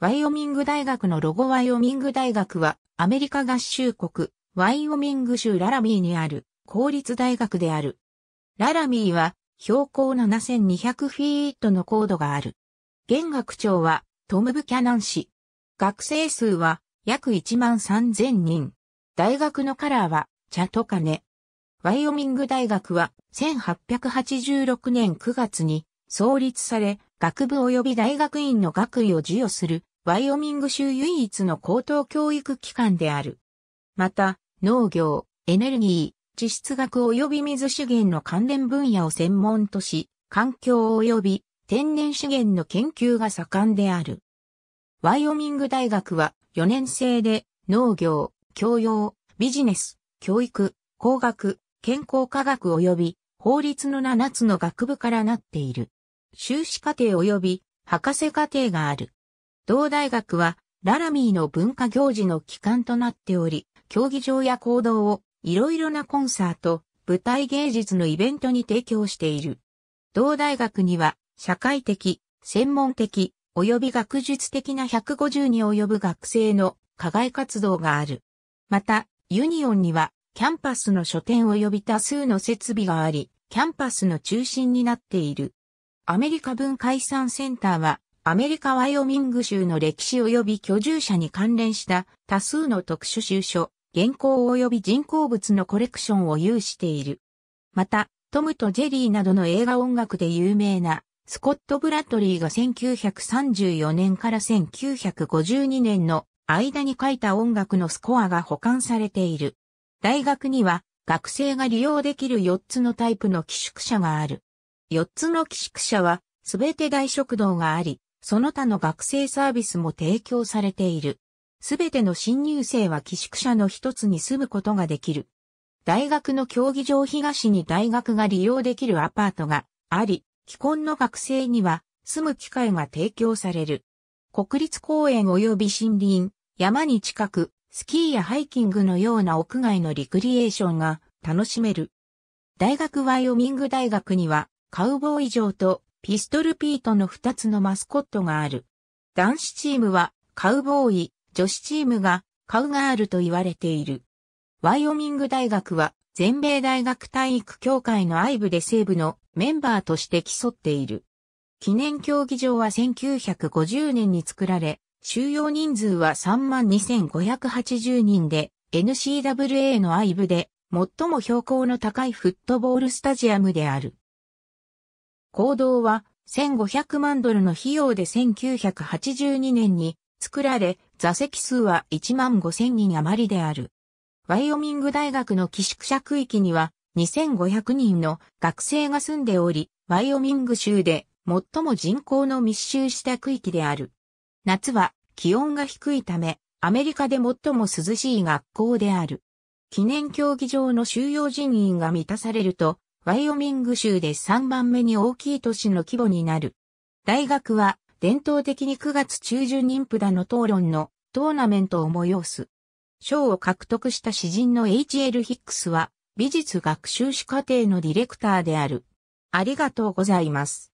ワイオミング大学のロゴワイオミング大学はアメリカ合衆国ワイオミング州ララミーにある公立大学である。ララミーは標高7200フィートの高度がある。現学長はトム・ブキャナン氏。学生数は約1万3000人。大学のカラーは茶と金。ワイオミング大学は1886年9月に創立され、学部及び大学院の学位を授与するワイオミング州唯一の高等教育機関である。また、農業、エネルギー、地質学及び水資源の関連分野を専門とし、環境及び天然資源の研究が盛んである。ワイオミング大学は4年生で農業、教養、ビジネス、教育、工学、健康科学及び法律の7つの学部からなっている。修士課程及び博士課程がある。同大学は、ララミーの文化行事の機関となっており、競技場や行動をいろいろなコンサート、舞台芸術のイベントに提供している。同大学には、社会的、専門的、及び学術的な150に及ぶ学生の課外活動がある。また、ユニオンには、キャンパスの書店及び多数の設備があり、キャンパスの中心になっている。アメリカ文化遺産センターは、アメリカ・ワイオミング州の歴史及び居住者に関連した多数の特殊収書、原稿及び人工物のコレクションを有している。また、トムとジェリーなどの映画音楽で有名なスコット・ブラッドリーが1934年から1952年の間に書いた音楽のスコアが保管されている。大学には学生が利用できる4つのタイプの寄宿舎がある。4つの寄宿舎はすべて大食堂があり、その他の学生サービスも提供されている。すべての新入生は寄宿舎の一つに住むことができる。大学の競技場東に大学が利用できるアパートがあり、既婚の学生には住む機会が提供される。国立公園及び森林、山に近く、スキーやハイキングのような屋外のリクリエーションが楽しめる。大学ワイオミング大学にはカウボーイ城とピストルピートの2つのマスコットがある。男子チームはカウボーイ、女子チームがカウガールと言われている。ワイオミング大学は全米大学体育協会のイブで西部のメンバーとして競っている。記念競技場は1950年に作られ、収容人数は32,580人で、n c w a のイブで最も標高の高いフットボールスタジアムである。行動は1500万ドルの費用で1982年に作られ、座席数は1万5000人余りである。ワイオミング大学の寄宿舎区域には2500人の学生が住んでおり、ワイオミング州で最も人口の密集した区域である。夏は気温が低いため、アメリカで最も涼しい学校である。記念競技場の収容人員が満たされると、ワイオミング州で3番目に大きい都市の規模になる。大学は伝統的に9月中旬妊婦だの討論のトーナメントを催す。賞を獲得した詩人の H.L. ヒックスは美術学習士課程のディレクターである。ありがとうございます。